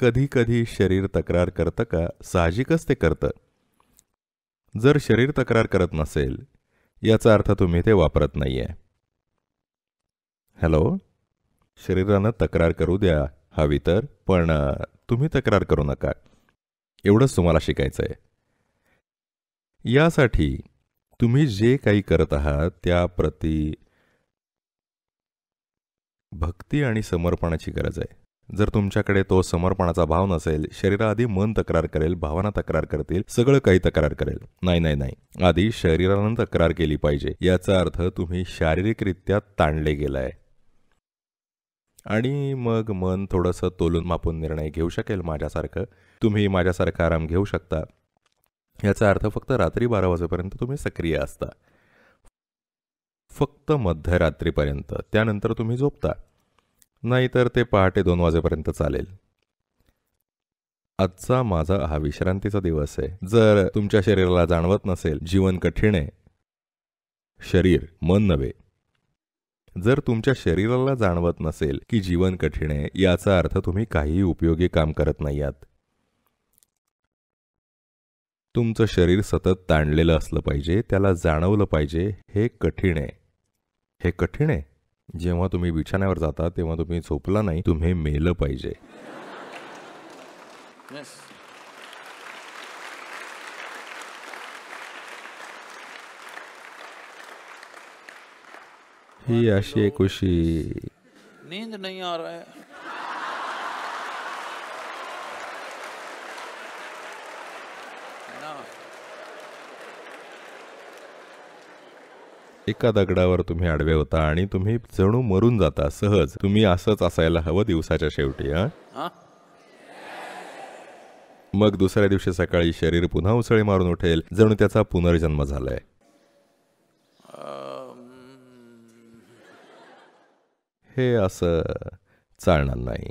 कधीकधी शरीर तक्रार करतं का साहजिकच ते करतं जर शरीर तक्रार करत नसेल याचा अर्थ तुम्ही ते वापरत नाही आहे हॅलो शरीरानं तक्रार करू द्या हवी तर पण तुम्ही तक्रार करू नका एवढंच तुम्हाला शिकायचं आहे यासाठी तुम्ही जे काही करत आहात त्याप्रती भक्ती आणि समर्पणाची गरज आहे जर तुमच्याकडे तो समर्पणाचा भाव नसेल शरीराआधी मन तक्रार करेल भावना तक्रार करतील सगळं काही तक्रार करेल नाही नाही नाही आधी शरीरानं तक्रार केली पाहिजे याचा अर्थ तुम्ही शारीरिकरित्या ताणले गेलाय आणि मग मन थोडंसं तोलून मापून निर्णय घेऊ शकेल माझ्यासारखं तुम्ही माझ्यासारखा आराम घेऊ शकता याचा अर्थ फक्त रात्री बारा वाजेपर्यंत तुम्ही सक्रिय असता फक्त मध्यरात्रीपर्यंत त्यानंतर तुम्ही झोपता नाहीतर ते पहाटे दोन वाजेपर्यंत चालेल आजचा माझा हा विश्रांतीचा दिवस आहे जर तुमच्या शरीराला जाणवत नसेल जीवन कठीण आहे शरीर मन नव्हे जर तुमच्या शरीराला जाणवत नसेल की जीवन कठीण आहे याचा अर्थ तुम्ही काहीही उपयोगी काम करत नाही आहात तुमचं शरीर सतत ताणलेलं असलं पाहिजे त्याला जाणवलं पाहिजे हे कठीण आहे हे कठीण आहे जेव्हा तुम्ही बिछाण्यावर जाता तेव्हा तुम्ही झोपला नाही तुम्ही मेलं पाहिजे ही अशी एक खुशी नींद नाही आ रहा है no. एका दगडावर तुम्ही आडवे होता आणि तुम्ही जणू मरून जाता सहज तुम्ही असंच असायला हवं दिवसाच्या शेवटी हा मग दुसऱ्या दिवशी सकाळी शरीर पुन्हा उसळी मारून उठेल जणू त्याचा पुनर्जन्म झालाय हे असं चालणार नाही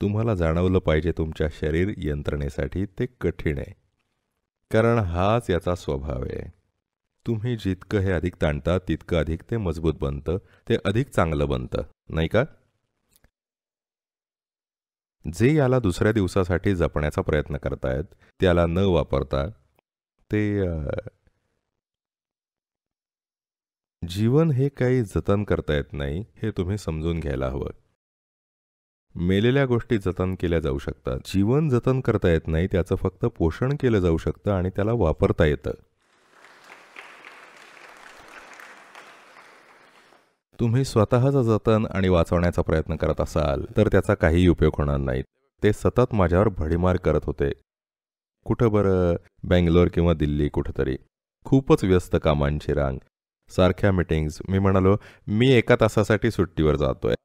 तुम्हाला जाणवलं पाहिजे तुमच्या शरीर यंत्रणेसाठी ते कठीण आहे कारण हाच याचा स्वभाव आहे तुम्ही जितकं हे अधिक ताणता तितकं अधिक ते मजबूत बनतं ते अधिक चांगलं बनतं नाही का जे याला दुसऱ्या दिवसासाठी जपण्याचा प्रयत्न करतायत त्याला न वापरता ते जीवन हे काही जतन करता येत नाही हे तुम्ही समजून घ्यायला हवं मेलेल्या गोष्टी जतन केल्या जाऊ शकतात जीवन जतन करता येत नाही त्याचं फक्त पोषण केलं जाऊ शकतं आणि त्याला वापरता येतं तुम्ही स्वतःचं जतन आणि वाचवण्याचा प्रयत्न करत असाल तर त्याचा काही उपयोग होणार नाही ते सतत माझ्यावर भडीमार करत होते कुठं बरं बँगलोर किंवा दिल्ली कुठंतरी खूपच व्यस्त कामांची रांग सारख्या मिटिंग्स, मी म्हणालो मी एका तासासाठी सुट्टीवर जातोय